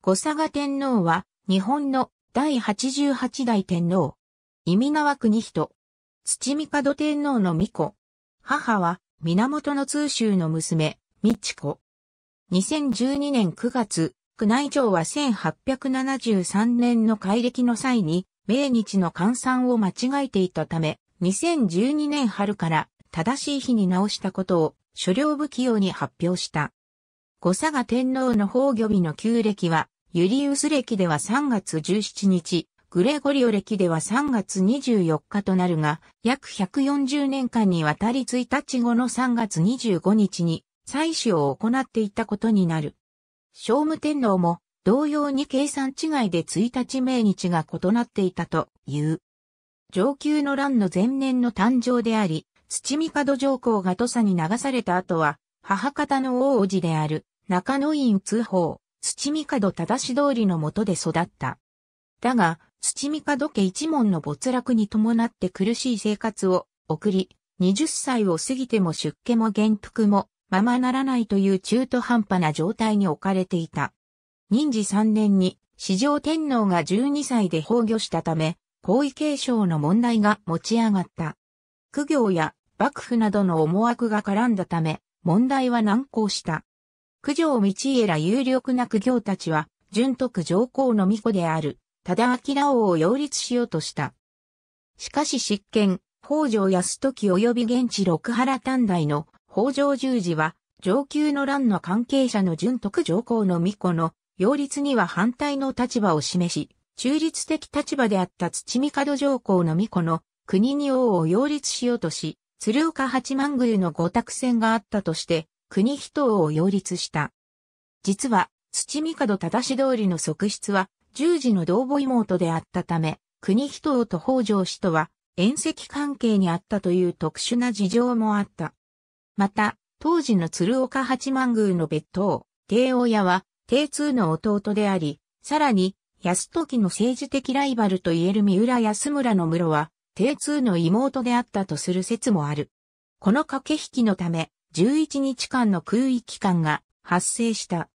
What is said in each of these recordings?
後佐賀天皇は、日本の第88代天皇。意味縄国人。土門天皇の巫女。母は、源の通州の娘、美智子。2012年9月、宮内庁は1873年の改暦の際に、命日の換算を間違えていたため、2012年春から正しい日に直したことを、所領不器用に発表した。後佐賀天皇の崩御日の旧暦は、ユリウス暦では3月17日、グレゴリオ暦では3月24日となるが、約140年間にわたり1日後の3月25日に祭祀を行っていたことになる。聖武天皇も同様に計算違いで1日命日が異なっていたという。上級の乱の前年の誕生であり、土見門上皇が土佐に流された後は、母方の王子である中野院通報、土帝正し通りの下で育った。だが、土門家一門の没落に伴って苦しい生活を送り、20歳を過ぎても出家も元服もままならないという中途半端な状態に置かれていた。任治3年に四条天皇が12歳で崩御したため、皇位継承の問題が持ち上がった。苦行や幕府などの思惑が絡んだため、問題は難航した。九条道家ら有力な苦行たちは、純徳上皇の御子である、忠明王を擁立しようとした。しかし執権、北条泰時及び現地六原短大の北条十字は、上級の乱の関係者の純徳上皇の巫女の擁立には反対の立場を示し、中立的立場であった土門上皇の巫女の国に王を擁立しようとし、鶴岡八幡宮の御託船があったとして、国人王を擁立した。実は、土帝忠通りの側室は、十字の同母妹であったため、国人王と北条氏とは、遠石関係にあったという特殊な事情もあった。また、当時の鶴岡八幡宮の別当、帝親は、帝通の弟であり、さらに、安時の政治的ライバルと言える三浦安村の室は、定通の妹であったとする説もある。この駆け引きのため、11日間の空域間が発生した。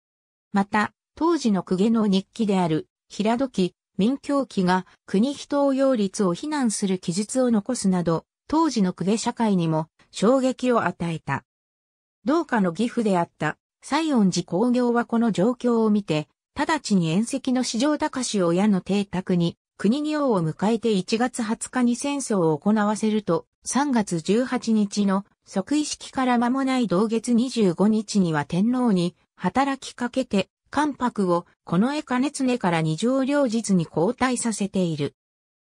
また、当時の公家の日記である、平戸記、民教記が国人応用率を非難する記述を残すなど、当時の公家社会にも衝撃を与えた。同かの義父であった、西恩寺工業はこの状況を見て、直ちに縁石の市場高しを親の邸宅に国に王を迎えて1月20日に戦争を行わせると、3月18日の即位式から間もない同月25日には天皇に働きかけて、関白をこの絵つ常から二条両日に交代させている。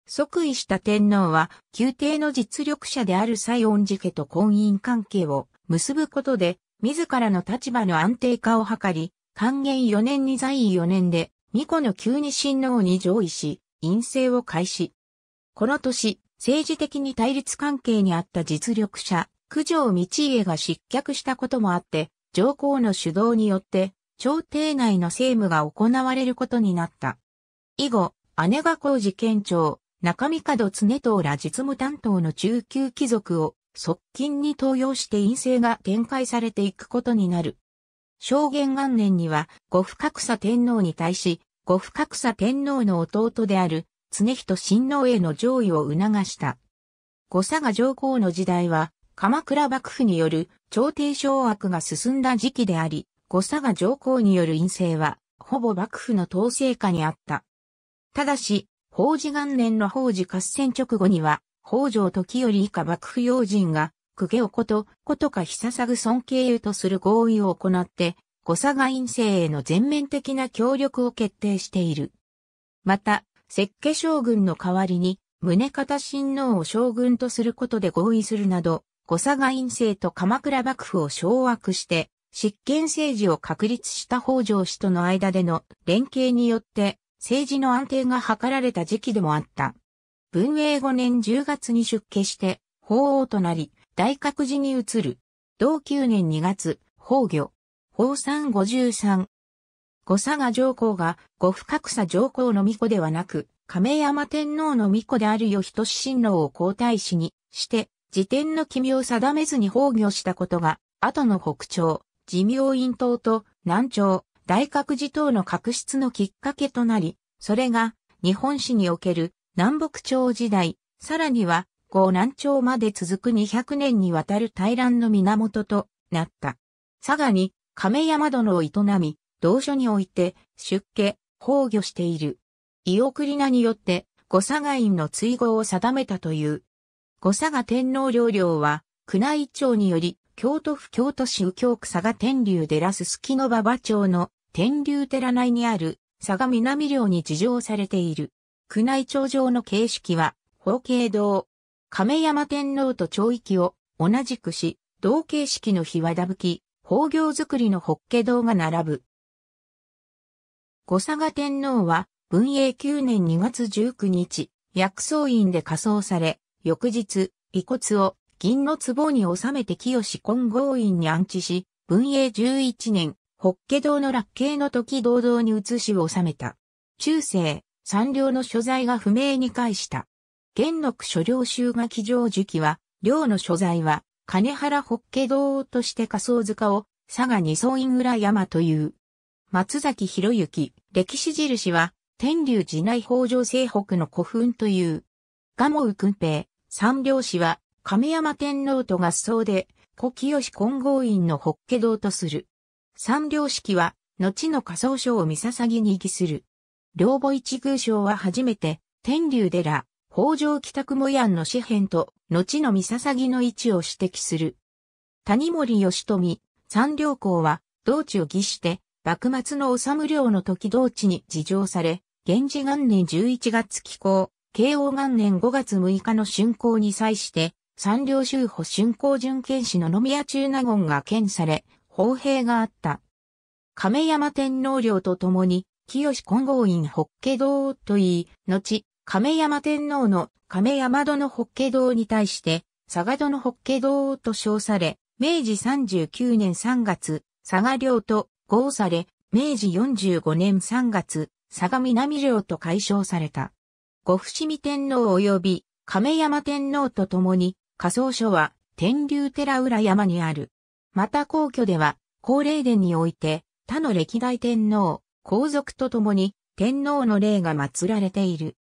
即位した天皇は、宮廷の実力者である西恩寺家と婚姻関係を結ぶことで、自らの立場の安定化を図り、還元4年に在位4年で、2個の旧に親皇に上位し、陰性を開始。この年、政治的に対立関係にあった実力者、九条道家が失脚したこともあって、上皇の主導によって、朝廷内の政務が行われることになった。以後、姉が工事県庁、中三門常藤ら実務担当の中級貴族を側近に登用して陰性が展開されていくことになる。証言元年には、五不格差天皇に対し、不格差天皇の弟である常人親王への上位を促した。後佐賀上皇の時代は、鎌倉幕府による朝廷掌握が進んだ時期であり、後佐賀上皇による陰性は、ほぼ幕府の統制下にあった。ただし、法治元年の法治合戦直後には、北条時より以下幕府要人が、公家をこと、ことか久さぐ尊敬とする合意を行って、小佐が院政への全面的な協力を決定している。また、石家将軍の代わりに、宗方親王を将軍とすることで合意するなど、小佐が院政と鎌倉幕府を掌握して、執権政治を確立した北条氏との間での連携によって政治の安定が図られた時期でもあった。文永5年10月に出家して法王となり大覚寺に移る。同9年2月、法御、法三五十三。五佐賀上皇が、五深草上皇の御子ではなく、亀山天皇の御子であるよ人親王を皇太子にして、辞典の君を定めずに崩御したことが、後の北朝、寺明院党と南朝、大覚寺等の確執のきっかけとなり、それが日本史における南北朝時代、さらには五南朝まで続く200年にわたる対乱の源となった。佐賀に亀山殿を営み、同所において出家、崩御している。伊送り名によって、五佐賀院の追合を定めたという。五佐賀天皇陵陵は、宮内庁により、京都府京都市右京区佐賀天竜寺すすきの馬場町の天竜寺内にある佐賀南陵に事情されている。宮内庁上の形式は、法形堂。亀山天皇と町域を同じくし、同形式の日はだぶき、宝業作りの法華堂が並ぶ。五佐賀天皇は、文永9年2月19日、薬草院で火葬され、翌日、遺骨を銀の壺に収めて清金剛院に安置し、文永11年、法華堂の落慶の時堂々に移しを収めた。中世、三両の所在が不明に返した。元禄所領集が記上時期は、領の所在は、金原法華堂として仮想塚を、佐賀二層院裏山という。松崎博之、歴史印は、天竜寺内北条西北の古墳という。賀茂君平、三両氏は、亀山天皇と合葬で、古清金剛院の法華堂とする。三両式は、後の仮想省を三捧に儀する。両母一宮賞は初めて、天竜寺、北条北模庵の詩編と、後の三笹木の位置を指摘する。谷森義富、三両公は、道地を儀して、幕末の治む領の時道地に事情され、源氏元年11月寄港、慶応元年5月6日の春行に際して、三両州保春行準検使の野宮中納言が検され、砲兵があった。亀山天皇陵と共に、清金剛院北家堂といい、後、亀山天皇の亀山殿法華堂に対して、佐賀殿法華堂と称され、明治39年3月、佐賀領と合され、明治45年3月、佐賀南領と解消された。ご伏見天皇及び亀山天皇と共に、仮想書は天竜寺浦山にある。また皇居では、高霊殿において、他の歴代天皇、皇族と共に天皇の霊が祀られている。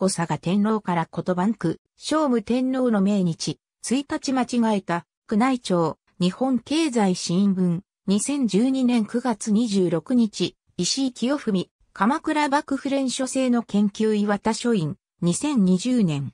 子佐賀天皇から言葉んく、聖武天皇の命日、1日間違えた、宮内庁、日本経済新聞、2012年9月26日、石井清文、鎌倉幕府連署制の研究岩田書院、2020年。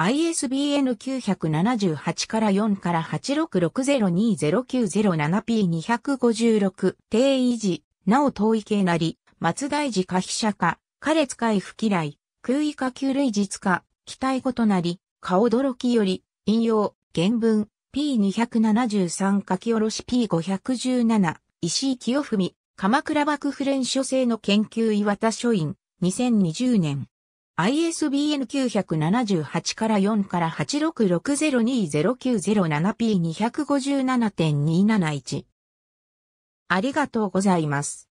ISBN 978から4から 8660209007P256 定維持、なお遠い系なり、松大寺可筆者か、彼使い不嫌い、空位下級類実化、期待異となり、顔驚きより、引用、原文、P273 書き下ろし P517、石井清文、鎌倉幕府連書制の研究岩田書院、2020年。ISBN 978から4から8 6 6 0 2 0 9 0 7 p 2 5 7 2 7 1ありがとうございます。